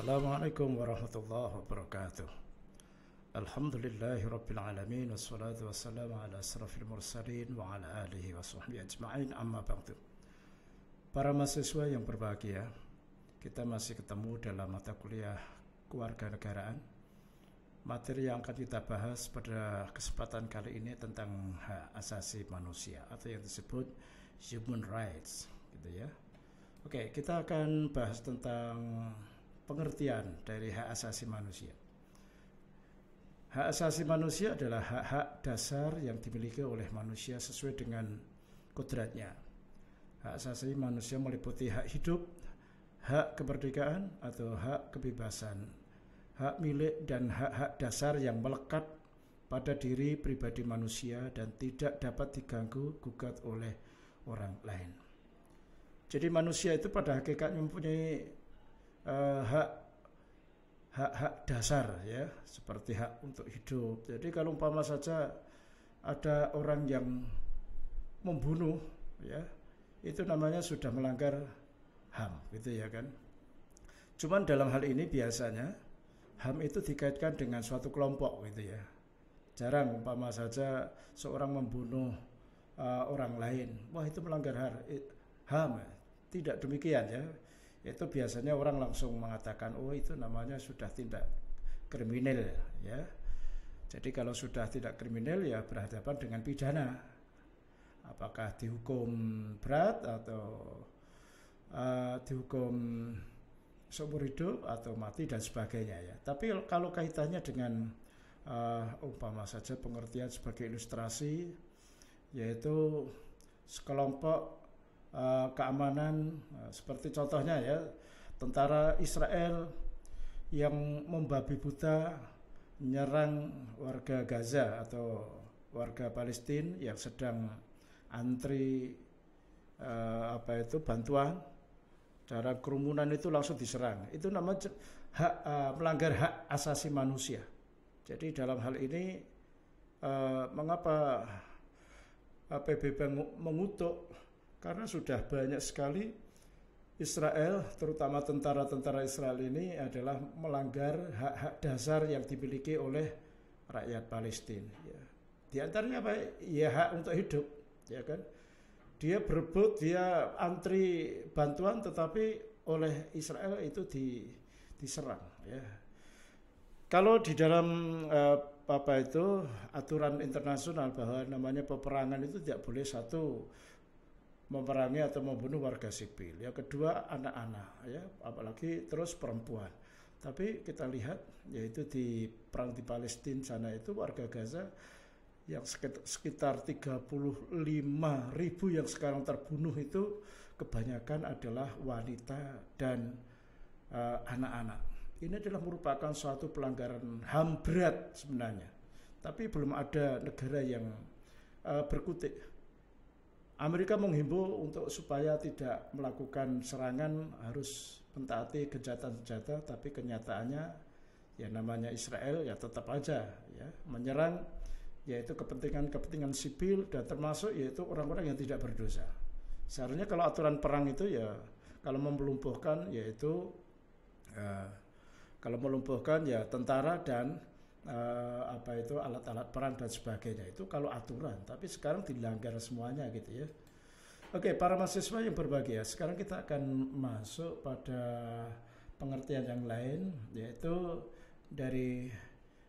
Assalamualaikum warahmatullahi wabarakatuh Alhamdulillahi Rabbil Alamin Wassalatu wassalamu ala asrafil mursalin Wa ala alihi wa sahbihi ajma'in Amma ba'du Para mahasiswa yang berbahagia Kita masih ketemu dalam mata kuliah Kewarganegaraan Materi yang akan kita bahas pada kesempatan kali ini tentang hak asasi manusia atau yang disebut human rights gitu ya. Oke, kita akan bahas tentang pengertian dari hak asasi manusia. Hak asasi manusia adalah hak-hak dasar yang dimiliki oleh manusia sesuai dengan kodratnya. Hak asasi manusia meliputi hak hidup, hak kemerdekaan atau hak kebebasan, hak milik dan hak-hak dasar yang melekat pada diri pribadi manusia dan tidak dapat diganggu gugat oleh orang lain. Jadi manusia itu pada hakikatnya mempunyai uh, hak hak-hak dasar ya seperti hak untuk hidup. Jadi kalau umpama saja ada orang yang membunuh ya itu namanya sudah melanggar HAM gitu ya kan. Cuman dalam hal ini biasanya HAM itu dikaitkan dengan suatu kelompok gitu ya. Jarang umpama saja seorang membunuh uh, orang lain. Wah itu melanggar HAM. Eh, Tidak demikian ya itu biasanya orang langsung mengatakan oh itu namanya sudah tindak kriminal ya. Jadi kalau sudah tidak kriminal ya berhadapan dengan pidana. Apakah dihukum berat atau uh, dihukum seumur hidup atau mati dan sebagainya ya. Tapi kalau kaitannya dengan uh, umpama saja pengertian sebagai ilustrasi yaitu sekelompok Eh, keamanan eh, seperti contohnya ya tentara Israel yang membabi buta menyerang warga Gaza atau warga Palestina yang sedang antri uh, apa itu bantuan cara kerumunan itu langsung diserang itu namanya hak, uh, melanggar hak asasi manusia jadi dalam hal ini uh, mengapa PBB mengutuk karena sudah banyak sekali Israel, terutama tentara-tentara Israel ini adalah melanggar hak-hak dasar yang dimiliki oleh rakyat Palestina. Ya. Di antaranya apa? Ya hak untuk hidup, ya kan? Dia berebut, dia antri bantuan, tetapi oleh Israel itu di, diserang. Ya. Kalau di dalam eh, apa itu aturan internasional bahwa namanya peperangan itu tidak boleh satu memerangi atau membunuh warga sipil. Yang kedua anak-anak ya, apalagi terus perempuan. Tapi kita lihat yaitu di perang di Palestina sana itu warga Gaza yang sekitar 35 ribu yang sekarang terbunuh itu kebanyakan adalah wanita dan eh, anak-anak. Uh, Ini adalah merupakan suatu pelanggaran HAM berat sebenarnya. Tapi belum ada negara yang uh, berkutik Amerika menghimbau untuk supaya tidak melakukan serangan harus mentaati kejahatan senjata, tapi kenyataannya ya namanya Israel ya tetap aja ya menyerang yaitu kepentingan-kepentingan sipil dan termasuk yaitu orang-orang yang tidak berdosa. Seharusnya kalau aturan perang itu ya kalau melumpuhkan yaitu eh, kalau melumpuhkan ya tentara dan uh, apa itu alat-alat perang dan sebagainya itu kalau aturan tapi sekarang dilanggar semuanya gitu ya Oke, para mahasiswa yang berbahagia, sekarang kita akan masuk pada pengertian yang lain, yaitu dari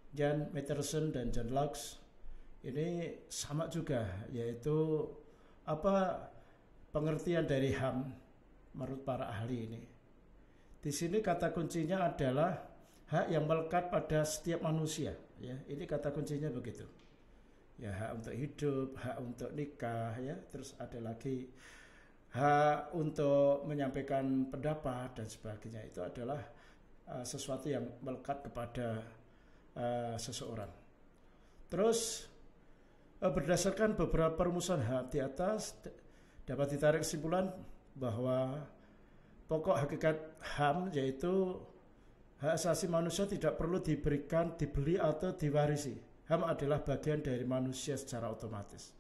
Jan Peterson dan John Lux Ini sama juga, yaitu apa pengertian dari HAM menurut para ahli ini. Di sini kata kuncinya adalah hak yang melekat pada setiap manusia ya ini kata kuncinya begitu ya hak untuk hidup hak untuk nikah ya terus ada lagi hak untuk menyampaikan pendapat dan sebagainya itu adalah uh, sesuatu yang melekat kepada uh, seseorang terus uh, berdasarkan beberapa perumusan hak di atas dapat ditarik kesimpulan bahwa pokok hakikat HAM yaitu Hak asasi manusia tidak perlu diberikan, dibeli atau diwarisi. HAM adalah bagian dari manusia secara otomatis.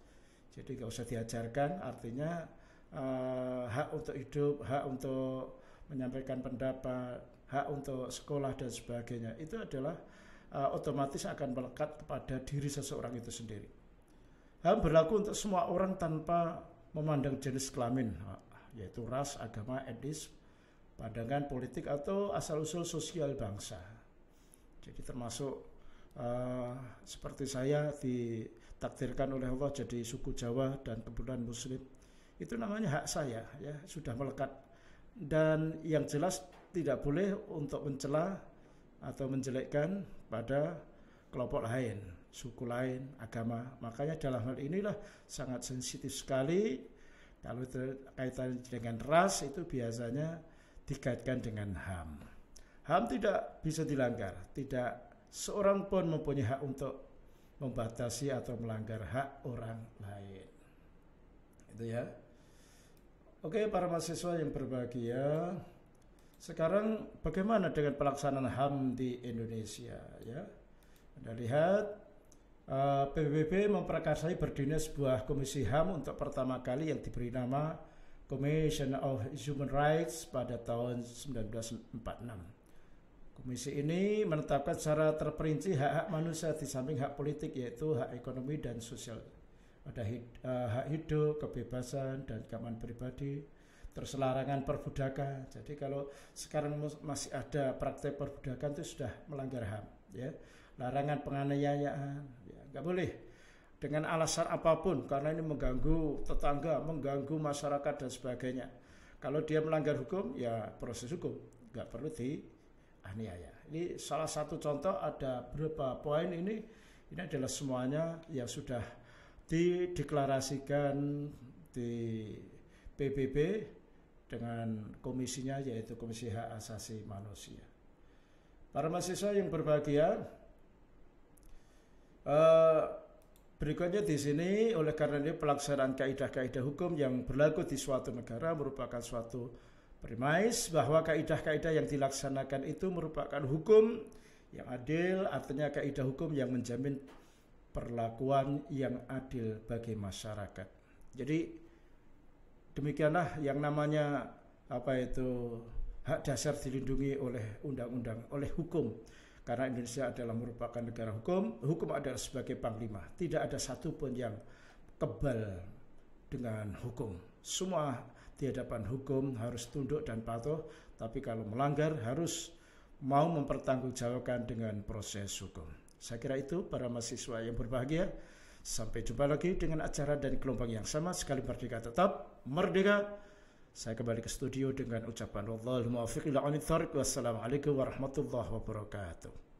Jadi nggak usah diajarkan, artinya uh, hak untuk hidup, hak untuk menyampaikan pendapat, hak untuk sekolah dan sebagainya itu adalah uh, otomatis akan melekat kepada diri seseorang itu sendiri. HAM berlaku untuk semua orang tanpa memandang jenis kelamin, yaitu ras, agama, etnis, pandangan politik atau asal-usul sosial bangsa. Jadi termasuk uh, seperti saya ditakdirkan oleh Allah jadi suku Jawa dan kebudayaan Muslim, itu namanya hak saya ya sudah melekat dan yang jelas tidak boleh untuk mencela atau menjelekkan pada kelompok lain, suku lain, agama. Makanya dalam hal inilah sangat sensitif sekali kalau terkaitan dengan ras itu biasanya dikaitkan dengan HAM. HAM tidak bisa dilanggar, tidak seorang pun mempunyai hak untuk membatasi atau melanggar hak orang lain. Itu ya. Oke, para mahasiswa yang berbahagia, sekarang bagaimana dengan pelaksanaan HAM di Indonesia ya? Anda lihat uh, eh, PBB memperkasai berdirinya sebuah komisi HAM untuk pertama kali yang diberi nama Commission of Human Rights pada tahun 1946. Komisi ini menetapkan secara terperinci hak-hak manusia di samping hak politik yaitu hak ekonomi dan sosial. Ada eh, hak hidup, kebebasan dan keamanan pribadi, terselarangan perbudakan. Jadi kalau sekarang masih ada praktek perbudakan itu sudah melanggar HAM, ya. Larangan penganiayaan, ya, nggak boleh dengan alasan apapun karena ini mengganggu tetangga, mengganggu masyarakat dan sebagainya. Kalau dia melanggar hukum, ya proses hukum, nggak perlu dianiaya. Ini salah satu contoh ada beberapa poin ini. Ini adalah semuanya yang sudah dideklarasikan di PBB dengan komisinya yaitu Komisi Hak Asasi Manusia. Para mahasiswa yang berbahagia, eh, Berikutnya di sini oleh karena ini pelaksanaan kaidah-kaidah hukum yang berlaku di suatu negara merupakan suatu premis bahwa kaidah-kaidah yang dilaksanakan itu merupakan hukum yang adil, artinya kaidah hukum yang menjamin perlakuan yang adil bagi masyarakat. Jadi demikianlah yang namanya apa itu hak dasar dilindungi oleh undang-undang, oleh hukum. Karena Indonesia adalah merupakan negara hukum, hukum adalah sebagai panglima. Tidak ada satu pun yang kebal dengan hukum. Semua di hadapan hukum harus tunduk dan patuh, tapi kalau melanggar harus mau mempertanggungjawabkan dengan proses hukum. Saya kira itu para mahasiswa yang berbahagia. Sampai jumpa lagi dengan acara dan gelombang yang sama. Sekali merdeka tetap merdeka. Saya kembali ke studio dengan ucapan Wallahul muwafiq ila Wassalamualaikum warahmatullahi wabarakatuh.